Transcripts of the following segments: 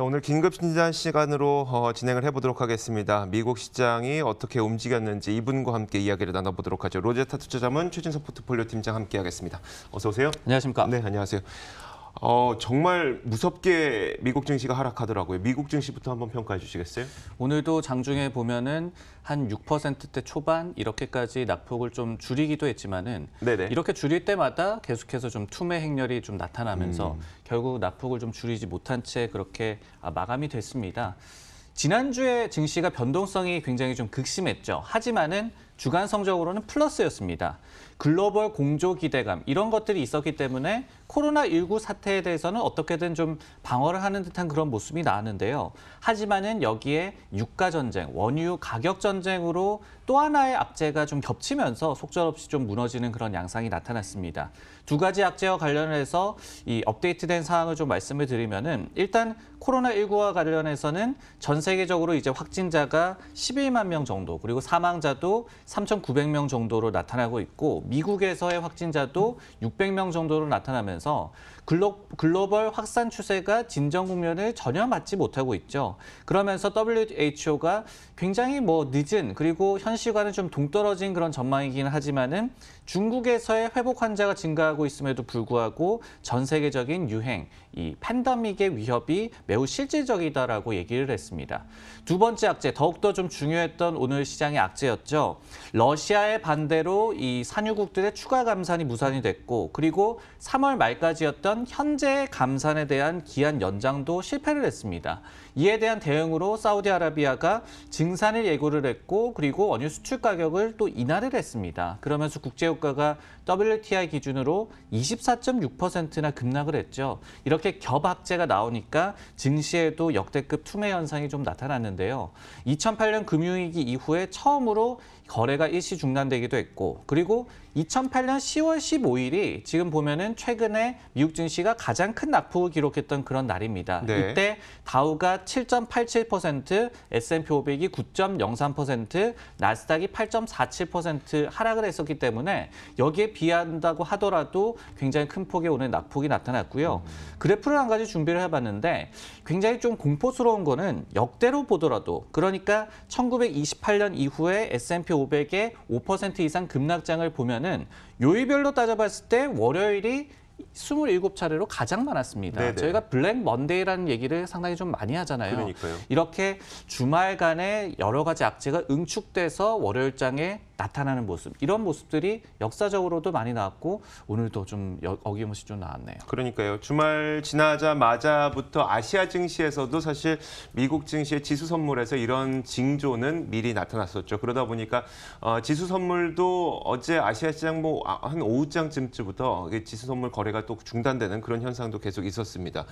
자, 오늘 긴급 진단 시간으로 어, 진행을 해보도록 하겠습니다. 미국 시장이 어떻게 움직였는지 이분과 함께 이야기를 나눠보도록 하죠. 로제타 투자자문 최진석 포트폴리오 팀장 함께하겠습니다. 어서 오세요. 안녕하십니까. 네, 안녕하세요. 어, 정말 무섭게 미국 증시가 하락하더라고요. 미국 증시부터 한번 평가해 주시겠어요? 오늘도 장중에 보면은 한 6%대 초반 이렇게까지 낙폭을 좀 줄이기도 했지만은 네네. 이렇게 줄일 때마다 계속해서 좀 투매 행렬이 좀 나타나면서 음. 결국 낙폭을 좀 줄이지 못한 채 그렇게 아, 마감이 됐습니다. 지난주에 증시가 변동성이 굉장히 좀 극심했죠. 하지만은 주간 성적으로는 플러스였습니다. 글로벌 공조 기대감 이런 것들이 있었기 때문에 코로나19 사태에 대해서는 어떻게든 좀 방어를 하는 듯한 그런 모습이 나왔는데요. 하지만은 여기에 유가 전쟁, 원유 가격 전쟁으로 또 하나의 악재가 좀 겹치면서 속절없이 좀 무너지는 그런 양상이 나타났습니다. 두 가지 악재와 관련해서 이 업데이트된 사항을 좀 말씀을 드리면은 일단 코로나19와 관련해서는 전 세계적으로 이제 확진자가 11만 명 정도 그리고 사망자도 3,900명 정도로 나타나고 있고 미국에서의 확진자도 600명 정도로 나타나면서 글로, 글로벌 확산 추세가 진정 국면을 전혀 맞지 못하고 있죠. 그러면서 WHO가 굉장히 뭐 늦은 그리고 현실과는 좀 동떨어진 그런 전망이긴 하지만은 중국에서의 회복 환자가 증가하고 있음에도 불구하고 전 세계적인 유행, 이 팬데믹의 위협이 매우 실질적이다라고 얘기를 했습니다. 두 번째 악재, 더욱더 좀 중요했던 오늘 시장의 악재였죠. 러시아의 반대로 이 산유국들의 추가 감산이 무산이 됐고 그리고 3월 말까지였던 현재 감산에 대한 기한 연장도 실패를 했습니다. 이에 대한 대응으로 사우디아라비아가 증산을 예고를 했고 그리고 원유 수출 가격을 또 인하를 했습니다. 그러면서 국제유가가 WTI 기준으로 24.6%나 급락을 했죠. 이렇게 겹악재가 나오니까 증시에도 역대급 투매 현상이 좀 나타났는데요. 2008년 금융위기 이후에 처음으로 거래가 일시 중단되기도 했고 그리고 2008년 10월 15일이 지금 보면은 최근에 미국 증시가 가장 큰 낙폭을 기록했던 그런 날입니다. 네. 이때 다우가 7.87%, S&P 500이 9.03%, 나스닥이 8.47% 하락을 했었기 때문에 여기에 비한다고 하더라도 굉장히 큰 폭의 오늘 낙폭이 나타났고요. 그래프를 한 가지 준비를 해봤는데 굉장히 좀 공포스러운 거는 역대로 보더라도 그러니까 1928년 이후에 S&P 500의 5% 이상 급락장을 보면은 요일별로 따져봤을 때 월요일이 27차례로 가장 많았습니다. 네네. 저희가 블랙 먼데이라는 얘기를 상당히 좀 많이 하잖아요. 그러니까요. 이렇게 주말간에 여러 가지 악재가 응축돼서 월요일장에 나타나는 모습 이런 모습들이 역사적으로도 많이 나왔고 오늘도 좀 여, 어김없이 좀 나왔네요. 그러니까요. 주말 지나자마자부터 아시아 증시에서도 사실 미국 증시의 지수 선물에서 이런 징조는 미리 나타났었죠. 그러다 보니까 어, 지수 선물도 어제 아시아 시장 뭐한 아, 오후장쯤부터 지수 선물 거래가 또 중단되는 그런 현상도 계속 있었습니다.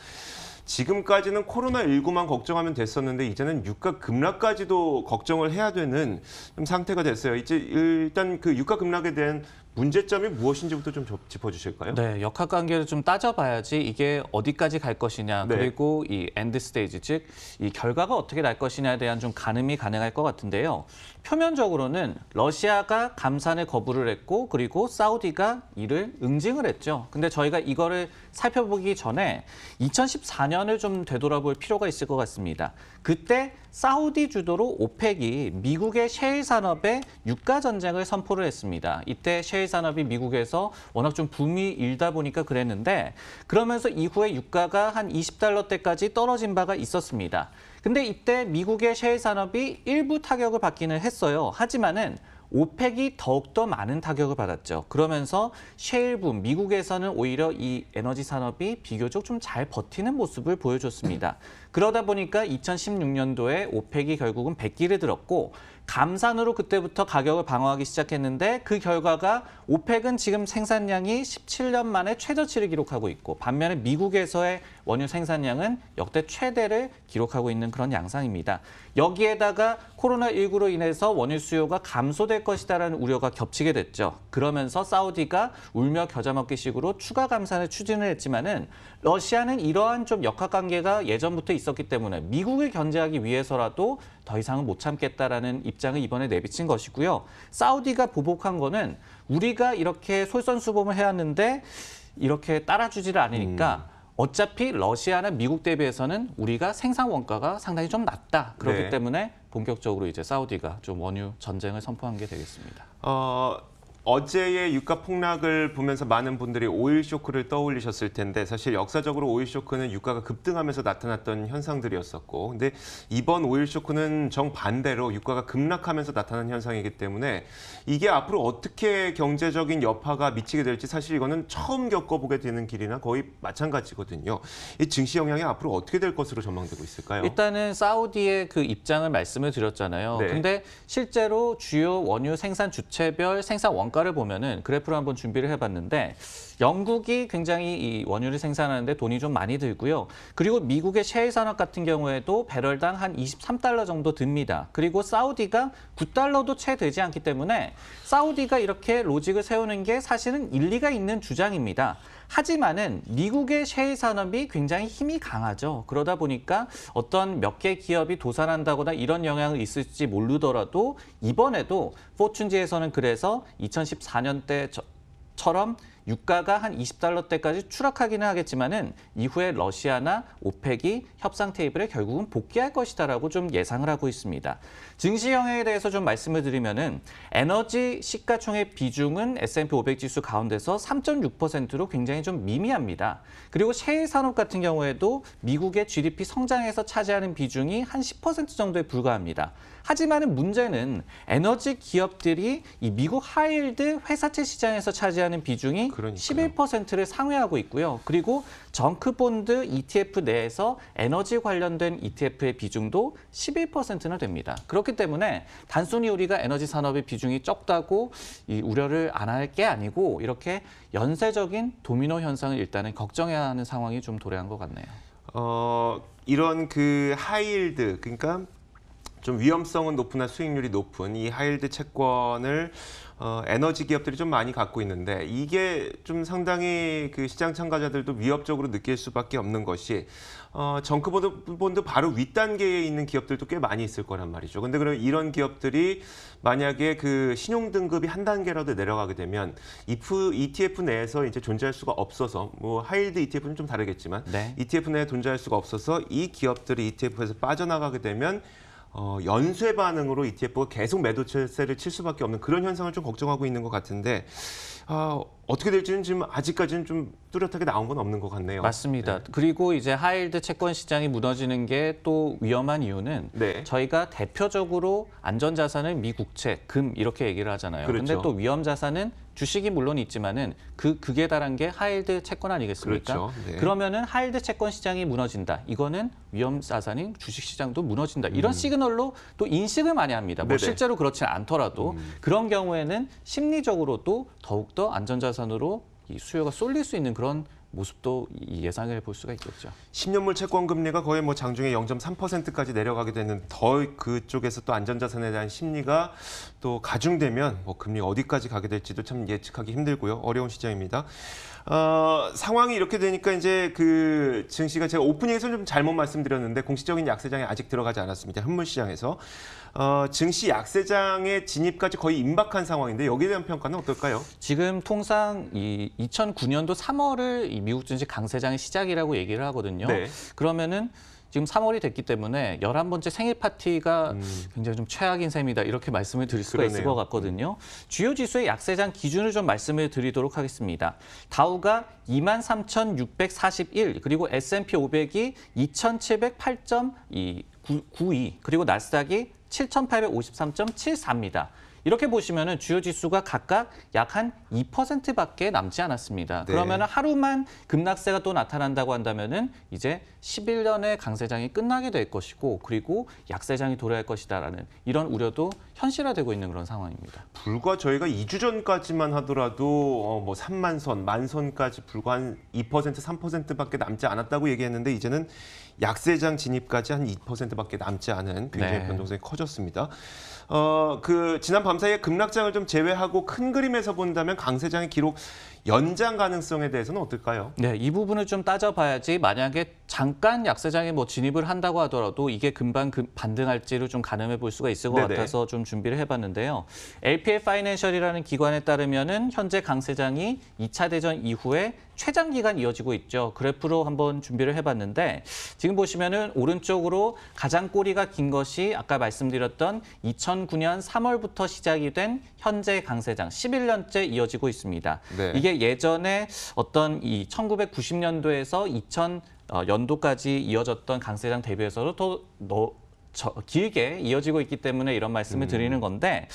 지금까지는 코로나19만 걱정하면 됐었는데 이제는 유가 급락까지도 걱정을 해야 되는 상태가 됐어요. 이제 일단 그 유가 급락에 대한 문제점이 무엇인지부터 좀 짚어주실까요? 네, 역학 관계를 좀 따져봐야지 이게 어디까지 갈 것이냐 네. 그리고 이 엔드 스테이지 즉 이 결과가 어떻게 날 것이냐에 대한 좀 가늠이 가능할 것 같은데요. 표면적으로는 러시아가 감산을 거부를 했고 그리고 사우디가 이를 응징을 했죠. 근데 저희가 이거를 살펴보기 전에 2014년을 좀 되돌아볼 필요가 있을 것 같습니다. 그때 사우디 주도로 오펙이 미국의 셰일 산업에 유가 전쟁을 선포를 했습니다. 이때 셰일 산업이 미국에서 워낙 좀 붐이 일다 보니까 그랬는데 그러면서 이후에 유가가 한 20달러대까지 떨어진 바가 있었습니다. 근데 이때 미국의 셰일 산업이 일부 타격을 받기는 했어요. 하지만은 오펙이 더욱더 많은 타격을 받았죠. 그러면서 셰일붐, 미국에서는 오히려 이 에너지 산업이 비교적 좀 잘 버티는 모습을 보여줬습니다. 그러다 보니까 2016년도에 오펙이 결국은 100기를 들었고 감산으로 그때부터 가격을 방어하기 시작했는데 그 결과가 오펙은 지금 생산량이 17년 만에 최저치를 기록하고 있고 반면에 미국에서의 원유 생산량은 역대 최대를 기록하고 있는 그런 양상입니다. 여기에다가 코로나19로 인해서 원유 수요가 감소될 것이다라는 우려가 겹치게 됐죠. 그러면서 사우디가 울며 겨자 먹기식으로 추가 감산을 추진을 했지만은 러시아는 이러한 좀 역학 관계가 예전부터 있었기 때문에 미국을 견제하기 위해서라도 더 이상은 못 참겠다라는 입장을 이번에 내비친 것이고요. 사우디가 보복한 거는 우리가 이렇게 솔선수범을 해왔는데 이렇게 따라주지를 않으니까 음. 어차피 러시아나 미국 대비해서는 우리가 생산 원가가 상당히 좀 낮다. 그렇기 네. 때문에 본격적으로 이제 사우디가 좀 원유 전쟁을 선포한 게 되겠습니다. 어... 어제의 유가 폭락을 보면서 많은 분들이 오일 쇼크를 떠올리셨을 텐데 사실 역사적으로 오일 쇼크는 유가가 급등하면서 나타났던 현상들이었었고 근데 이번 오일 쇼크는 정반대로 유가가 급락하면서 나타난 현상이기 때문에 이게 앞으로 어떻게 경제적인 여파가 미치게 될지 사실 이거는 처음 겪어보게 되는 길이나 거의 마찬가지거든요. 이 증시 영향이 앞으로 어떻게 될 것으로 전망되고 있을까요? 일단은 사우디의 그 입장을 말씀을 드렸잖아요. 네. 근데 실제로 주요 원유 생산 주체별 생산 원가 저가를 보면은 그래프를 한번 준비를 해봤는데 영국이 굉장히 이 원유를 생산하는데 돈이 좀 많이 들고요. 그리고 미국의 셰일 산업 같은 경우에도 배럴당 한 23달러 정도 듭니다. 그리고 사우디가 9달러도 채 되지 않기 때문에 사우디가 이렇게 로직을 세우는 게 사실은 일리가 있는 주장입니다. 하지만은 미국의 셰일 산업이 굉장히 힘이 강하죠. 그러다 보니까 어떤 몇 개 기업이 도산한다거나 이런 영향을 있을지 모르더라도 이번에도 포춘지에서는 그래서 2014년 때처럼 유가가 한 20달러대까지 추락하기는 하겠지만은 이후에 러시아나 오펙이 협상 테이블에 결국은 복귀할 것이다라고 좀 예상을 하고 있습니다. 증시 영향에 대해서 좀 말씀을 드리면은 에너지 시가총액 비중은 S&P 500 지수 가운데서 3.6%로 굉장히 좀 미미합니다. 그리고 셰일 산업 같은 경우에도 미국의 GDP 성장에서 차지하는 비중이 한 10% 정도에 불과합니다. 하지만 문제는 에너지 기업들이 이 미국 하이드 회사채 시장에서 차지하는 비중이 그러니까요. 11%를 상회하고 있고요. 그리고 정크본드 ETF 내에서 에너지 관련된 ETF의 비중도 11%나 됩니다. 그렇기 때문에 단순히 우리가 에너지 산업의 비중이 적다고 이 우려를 안 할 게 아니고 이렇게 연쇄적인 도미노 현상을 일단은 걱정해야 하는 상황이 좀 도래한 것 같네요. 어, 이런 그 하이힐드 그러니까 좀 위험성은 높으나 수익률이 높은 이 하이힐드 채권을 어, 에너지 기업들이 좀 많이 갖고 있는데 이게 좀 상당히 그 시장 참가자들도 위협적으로 느낄 수밖에 없는 것이 어, 정크본드 본드 바로 윗단계에 있는 기업들도 꽤 많이 있을 거란 말이죠. 근데 그럼 이런 기업들이 만약에 그 신용 등급이 한 단계라도 내려가게 되면 이프 ETF 내에서 이제 존재할 수가 없어서 뭐 하이드 ETF는 좀 다르겠지만 네. ETF 내에 존재할 수가 없어서 이 기업들이 ETF에서 빠져나가게 되면 어, 연쇄 반응으로 ETF가 계속 매도세를 칠 수밖에 없는 그런 현상을 좀 걱정하고 있는 것 같은데 어, 어떻게 될지는 지금 아직까지는 좀 뚜렷하게 나온 건 없는 것 같네요. 맞습니다. 네. 그리고 이제 하일드 채권 시장이 무너지는 게 또 위험한 이유는 네. 저희가 대표적으로 안전자산은 미국채, 금 이렇게 얘기를 하잖아요. 그런데 그렇죠. 또 위험자산은 주식이 물론 있지만은 그 그게 달한 게 하일드 채권 아니겠습니까? 그렇죠. 네. 그러면은 하일드 채권 시장이 무너진다. 이거는 위험 자산인 주식 시장도 무너진다. 이런 음. 시그널로 또 인식을 많이 합니다. 뭐 네네. 실제로 그렇지는 않더라도 음. 그런 경우에는 심리적으로도 더욱더 안전자산으로 이 수요가 쏠릴 수 있는 그런 모습도 예상해 볼 수가 있겠죠. 10년물 채권 금리가 거의 뭐 장중에 0.3%까지 내려가게 되는 더 그쪽에서 또 안전자산에 대한 심리가 또 가중되면 뭐 금리 어디까지 가게 될지도 참 예측하기 힘들고요. 어려운 시장입니다. 어, 상황이 이렇게 되니까 이제 그 증시가 제가 오프닝에서 좀 잘못 말씀드렸는데 공식적인 약세장에 아직 들어가지 않았습니다. 현물시장에서. 어, 증시 약세장의 진입까지 거의 임박한 상황인데 여기에 대한 평가는 어떨까요? 지금 통상 이 2009년도 3월을 이 미국 증시 강세장의 시작이라고 얘기를 하거든요. 네. 그러면은 지금 3월이 됐기 때문에 11번째 생일 파티가 음. 굉장히 좀 최악인 셈이다. 이렇게 말씀을 드릴 수가 그러네요. 있을 것 같거든요. 주요 지수의 약세장 기준을 좀 말씀을 드리도록 하겠습니다. 다우가 23,641 그리고 S&P 500이 2,708.92 그리고 나스닥이 7,853.74입니다. 이렇게 보시면 주요 지수가 각각 약한 2%밖에 남지 않았습니다. 네. 그러면 하루만 급락세가 또 나타난다고 한다면 이제 11년의 강세장이 끝나게 될 것이고 그리고 약세장이 도래할 것이다라는 이런 우려도 현실화되고 있는 그런 상황입니다. 불과 저희가 2주 전까지만 하더라도 어, 뭐 3만 선, 만 선까지 불과 한 2%, 3%밖에 남지 않았다고 얘기했는데 이제는 약세장 진입까지 한 2%밖에 남지 않은 굉장히 네. 변동성이 커졌습니다. 어, 그 지난 밤사이에 급락장을 좀 제외하고 큰 그림에서 본다면 강세장의 기록 연장 가능성에 대해서는 어떨까요? 네, 이 부분을 좀 따져봐야지 만약에 잠깐 약세장에 뭐 진입을 한다고 하더라도 이게 금방 금 반등할지를 좀 가늠해 볼 수가 있을 것 네네. 같아서 좀 준비를 해봤는데요. l p a 파이낸셜이라는 기관에 따르면은 현재 강세장이 2차 대전 이후에 최장 기간 이어지고 있죠. 그래프로 한번 준비를 해봤는데 지금 보시면은 오른쪽으로 가장 꼬리가 긴 것이 아까 말씀드렸던 2009년 3월부터 시작이 된 현재 강세장 11년째 이어지고 있습니다. 네. 이게 예전에 어떤 이 1990년도에서 2000년도까지 어, 이어졌던 강세장 대비해서도 더, 더 길게 이어지고 있기 때문에 이런 말씀을 음. 드리는 건데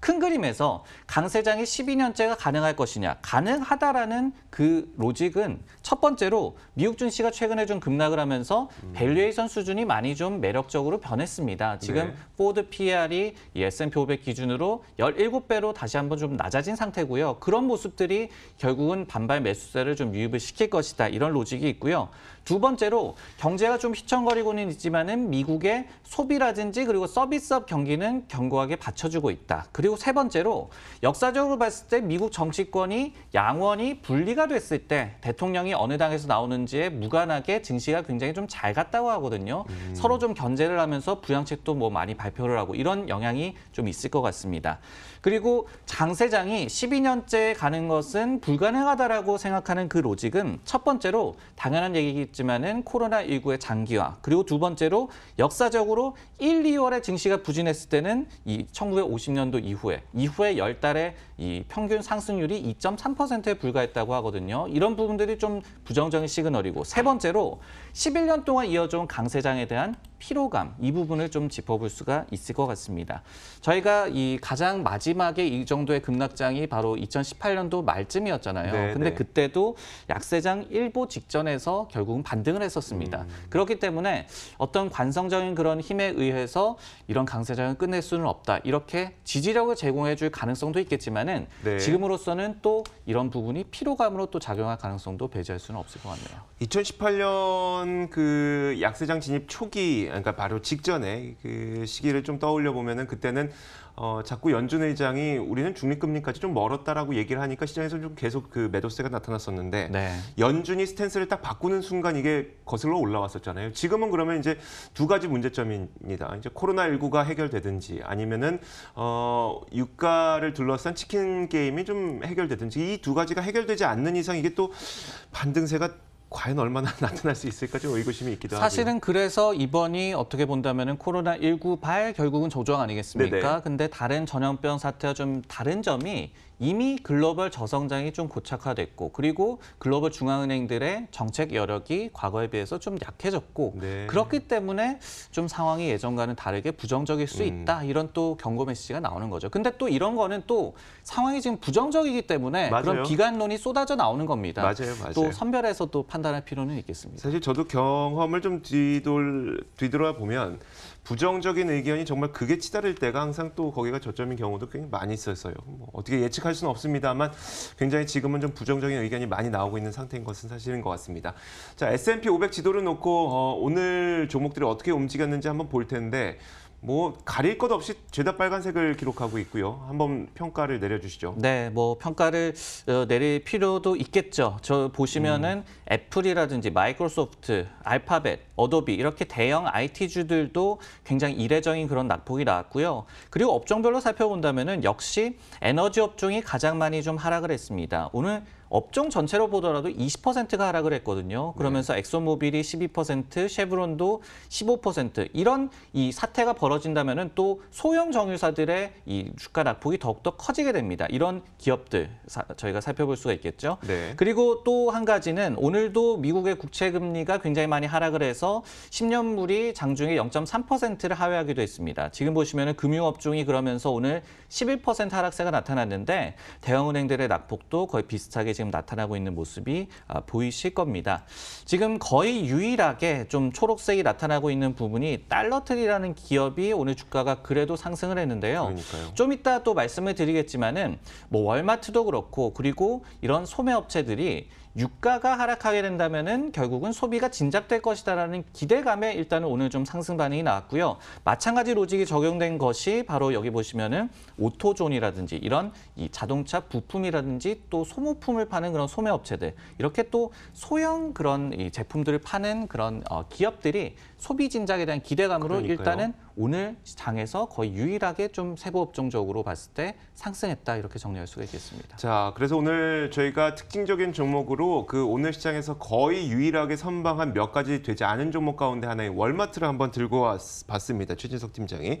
큰 그림에서 강세장이 12년째가 가능할 것이냐 가능하다라는 그 로직은 첫 번째로 미국 증시가 최근에 좀 급락을 하면서 음. 밸류에이션 수준이 많이 좀 매력적으로 변했습니다. 지금 네. 포드 PR이 S&P 500 기준으로 17배로 다시 한번 좀 낮아진 상태고요. 그런 모습들이 결국은 반발 매수세를 좀 유입을 시킬 것이다. 이런 로직이 있고요. 두 번째로 경제가 좀 휘청거리고는 있지만은 미국의 소비라든지 그리고 서비스업 경기는 견고하게 받쳐주고 있다. 그리고 세 번째로 역사적으로 봤을 때 미국 정치권이 양원이 분리가 됐을 때 대통령이 어느 당에서 나오는지에 무관하게 증시가 굉장히 좀 잘 갔다고 하거든요. 음. 서로 좀 견제를 하면서 부양책도 뭐 많이 발표를 하고 이런 영향이 좀 있을 것 같습니다. 그리고 장세장이 12년째 가는 것은 불가능하다라고 생각하는 그 로직은 첫 번째로 당연한 얘기겠지만은 코로나19의 장기화 그리고 두 번째로 역사적으로 1, 2월에 증시가 부진했을 때는 이 1950년도 이후에 이후에 1 0달에이 평균 상승률이 2.3%에 불과했다고 하거든요. 이런 부분들이 좀 부정적인 시그널이고 세 번째로 11년 동안 이어져온 강세장에 대한 피로감 이 부분을 좀 짚어볼 수가 있을 것 같습니다. 저희가 이 가장 마지막 마지막에 이 정도의 급락장이 바로 2018년도 말쯤이었잖아요. 네, 근데 네. 그때도 약세장 일보 직전에서 결국은 반등을 했었습니다. 음. 그렇기 때문에 어떤 관성적인 그런 힘에 의해서 이런 강세장을 끝낼 수는 없다. 이렇게 지지력을 제공해 줄 가능성도 있겠지만은 네. 지금으로서는 또 이런 부분이 피로감으로 또 작용할 가능성도 배제할 수는 없을 것 같네요. 2018년 그 약세장 진입 초기 그러니까 바로 직전에 그 시기를 좀 떠올려 보면은 그때는 어, 자꾸 연준 의장이 우리는 중립금리까지 좀 멀었다라고 얘기를 하니까 시장에서 좀 계속 그 매도세가 나타났었는데 네. 연준이 스탠스를 딱 바꾸는 순간 이게 거슬러 올라왔었잖아요. 지금은 그러면 이제 두 가지 문제점입니다. 이제 코로나19가 해결되든지 아니면은 어, 유가를 둘러싼 치킨 게임이 좀 해결되든지 이 두 가지가 해결되지 않는 이상 이게 또 반등세가 과연 얼마나 나타날 수 있을까 좀 의구심이 있기도 하고 사실은 하고요. 그래서 이번이 어떻게 본다면 코로나19 발 결국은 조정 아니겠습니까? 네네. 네. 근데 다른 전염병 사태와 좀 다른 점이 이미 글로벌 저성장이 좀 고착화됐고 그리고 글로벌 중앙은행들의 정책 여력이 과거에 비해서 좀 약해졌고 네. 그렇기 때문에 좀 상황이 예전과는 다르게 부정적일 수 음. 있다 이런 또 경고 메시지가 나오는 거죠. 근데 또 이런 거는 또 상황이 지금 부정적이기 때문에 맞아요. 그런 비관론이 쏟아져 나오는 겁니다. 맞아요, 맞아요. 또 선별해서 또 판단할 필요는 있겠습니다. 사실 저도 경험을 좀 뒤돌 뒤돌아 보면 부정적인 의견이 정말 극에 치달을 때가 항상 또 거기가 저점인 경우도 굉장히 많이 있었어요. 뭐 어떻게 예측할 수는 없습니다만 굉장히 지금은 좀 부정적인 의견이 많이 나오고 있는 상태인 것은 사실인 것 같습니다. 자 S&P 500 지도를 놓고 어, 오늘 종목들이 어떻게 움직였는지 한번 볼 텐데 뭐 가릴 것 없이 죄다 빨간색을 기록하고 있고요. 한번 평가를 내려주시죠. 네, 뭐 평가를 어, 내릴 필요도 있겠죠. 저 보시면은 음. 애플이라든지 마이크로소프트, 알파벳, 어도비 이렇게 대형 IT주들도 굉장히 이례적인 그런 낙폭이 나왔고요. 그리고 업종별로 살펴본다면은 역시 에너지 업종이 가장 많이 좀 하락을 했습니다. 오늘 업종 전체로 보더라도 20%가 하락을 했거든요. 네. 그러면서 네. 엑소모빌이 12%, 쉐브론도 15% 이런 이 사태가 벌어진다면또 소형 정유사들의 이 주가 낙폭이 더욱더 커지게 됩니다. 이런 기업들 사, 저희가 살펴볼 수가 있겠죠. 네. 그리고 또 한 가지는 오늘도 미국의 국채 금리가 굉장히 많이 하락을 해서 10년물이 장중에 0.3%를 하회하기도 했습니다. 지금 보시면 금융업종이 그러면서 오늘 11% 하락세가 나타났는데 대형은행들의 낙폭도 거의 비슷하게 지금 나타나고 있는 모습이 아, 보이실 겁니다. 지금 거의 유일하게 좀 초록색이 나타나고 있는 부분이 달러틀이라는 기업이 오늘 주가가 그래도 상승을 했는데요. 그러니까요. 좀 이따 또 말씀을 드리겠지만은 뭐 월마트도 그렇고 그리고 이런 소매업체들이 유가가 하락하게 된다면은 결국은 소비가 진작될 것이다라는 기대감에 일단은 오늘 좀 상승 반응이 나왔고요. 마찬가지 로직이 적용된 것이 바로 여기 보시면은 오토존이라든지 이런 이 자동차 부품이라든지 또 소모품을 파는 그런 소매업체들 이렇게 또 소형 그런 이 제품들을 파는 그런 어, 기업들이 소비 진작에 대한 기대감으로 그러니까요. 일단은 오늘 장에서 거의 유일하게 좀 세부 업종적으로 봤을 때 상승했다 이렇게 정리할 수가 있겠습니다. 자, 그래서 오늘 저희가 특징적인 종목으로 그 오늘 시장에서 거의 유일하게 선방한 몇 가지 되지 않은 종목 가운데 하나인 월마트를 한번 들고 왔, 봤습니다. 최진석 팀장이.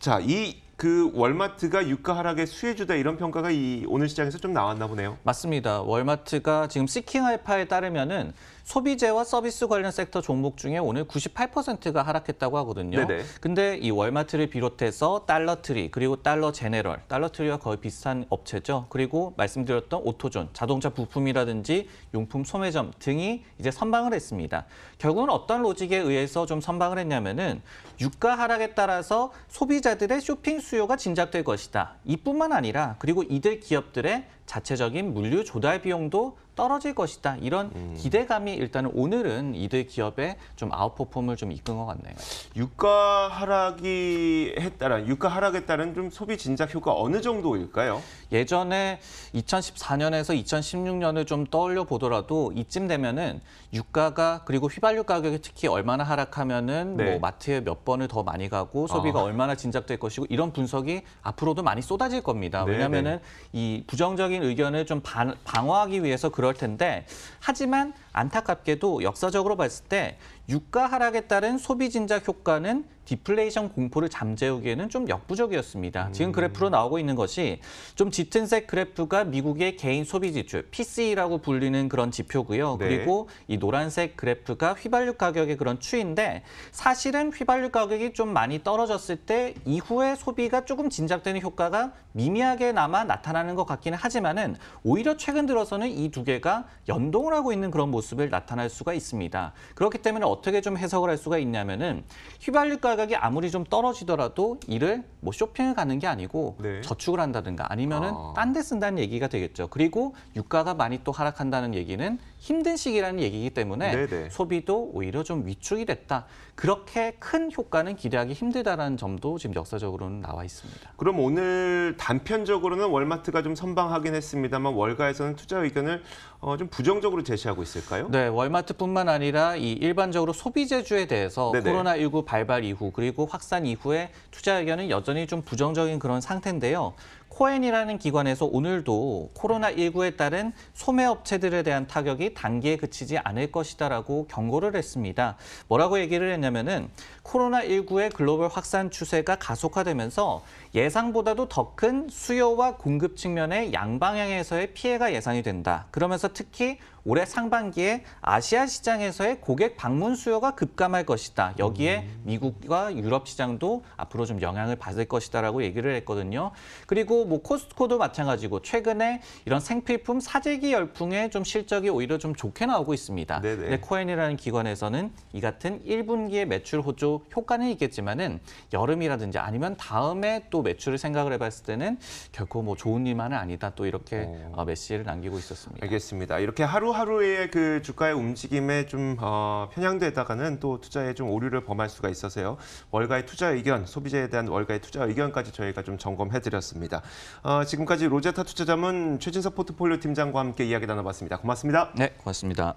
자, 이 그 월마트가 유가 하락의 수혜주다 이런 평가가 이 오늘 시장에서 좀 나왔나 보네요. 맞습니다. 월마트가 지금 시킹 알파에 따르면은 소비재와 서비스 관련 섹터 종목 중에 오늘 98%가 하락했다고 하거든요. 네네. 근데 이 월마트를 비롯해서 달러트리 그리고 달러 제네럴, 달러트리와 거의 비슷한 업체죠. 그리고 말씀드렸던 오토존, 자동차 부품이라든지 용품 소매점 등이 이제 선방을 했습니다. 결국은 어떤 로직에 의해서 좀 선방을 했냐면은 유가 하락에 따라서 소비자들의 쇼핑 수요가 진작될 것이다. 이뿐만 아니라 그리고 이들 기업들의 자체적인 물류 조달 비용도 떨어질 것이다. 이런 음. 기대감이 일단은 오늘은 이들 기업의 좀 아웃퍼폼을 좀 이끈 것 같네요. 유가 하락이 했다란 유가 하락에 따른 좀 소비 진작 효과 어느 정도일까요? 예전에 2014년에서 2016년을 좀 떠올려 보더라도 이쯤 되면은 유가가 그리고 휘발유 가격이 특히 얼마나 하락하면은 뭐 네. 뭐 마트에 몇 번을 더 많이 가고 소비가 아. 얼마나 진작될 것이고 이런 분석이 앞으로도 많이 쏟아질 겁니다. 네, 네. 왜냐면은 이 부정적인 의견을 좀 방, 어하기 위해서 그럴 텐데 하지만 안타깝게도 역사적으로 봤을 때 유가 하락에 따른 소비 진작 효과는 디플레이션 공포를 잠재우기에는 좀 역부족이었습니다. 음. 지금 그래프로 나오고 있는 것이 좀 짙은색 그래프가 미국의 개인 소비 지출, PCE라고 불리는 그런 지표고요. 네. 그리고 이 노란색 그래프가 휘발유 가격의 그런 추인데 사실은 휘발유 가격이 좀 많이 떨어졌을 때 이후에 소비가 조금 진작되는 효과가 미미하게나마 나타나는 것 같기는 하지만은 오히려 최근 들어서는 이 두 개가 연동을 하고 있는 그런 모습 모습을 나타날 수가 있습니다. 그렇기 때문에 어떻게 좀 해석을 할 수가 있냐면은 휘발유 가격이 아무리 좀 떨어지더라도 이를 뭐 쇼핑을 가는 게 아니고 네. 저축을 한다든가 아니면은 아. 딴데 쓴다는 얘기가 되겠죠. 그리고 유가가 많이 또 하락한다는 얘기는 힘든 시기라는 얘기이기 때문에 네네. 소비도 오히려 좀 위축이 됐다. 그렇게 큰 효과는 기대하기 힘들다라는 점도 지금 역사적으로는 나와 있습니다. 그럼 오늘 단편적으로는 월마트가 좀 선방하긴 했습니다만 월가에서는 투자 의견을 어, 좀 부정적으로 제시하고 있을까요? 네, 월마트뿐만 아니라 이 일반적으로 소비재주에 대해서 네네. 코로나19 발발 이후 그리고 확산 이후에 투자 의견은 여전히 좀 부정적인 그런 상태인데요. 코엔이라는 기관에서 오늘도 코로나19에 따른 소매업체들에 대한 타격이 단기에 그치지 않을 것이다라고 경고를 했습니다. 뭐라고 얘기를 했냐면은 코로나19의 글로벌 확산 추세가 가속화되면서 예상보다도 더 큰 수요와 공급 측면의 양방향에서의 피해가 예상이 된다. 그러면서 특히 올해 상반기에 아시아 시장에서의 고객 방문 수요가 급감할 것이다. 여기에 음. 미국과 유럽 시장도 앞으로 좀 영향을 받을 것이다라고 얘기를 했거든요. 그리고 뭐 코스트코도 마찬가지고 최근에 이런 생필품 사재기 열풍에 좀 실적이 오히려 좀 좋게 나오고 있습니다. 네네. 네. 코엔이라는 기관에서는 이 같은 1분기의 매출 호조 효과는 있겠지만은 여름이라든지 아니면 다음에 또 매출을 생각을 해봤을 때는 결코 뭐 좋은 일만은 아니다. 또 이렇게 어, 어 메시지를 남기고 있었습니다. 알겠습니다. 이렇게 하루 하루하루의 그 주가의 움직임에 좀 어, 편향되다가는 또 투자에 좀 오류를 범할 수가 있어서요. 월가의 투자 의견, 소비자에 대한 월가의 투자 의견까지 저희가 좀 점검해드렸습니다. 어, 지금까지 로제타 투자자문 최진석 포트폴리오 팀장과 함께 이야기 나눠봤습니다. 고맙습니다. 네, 고맙습니다.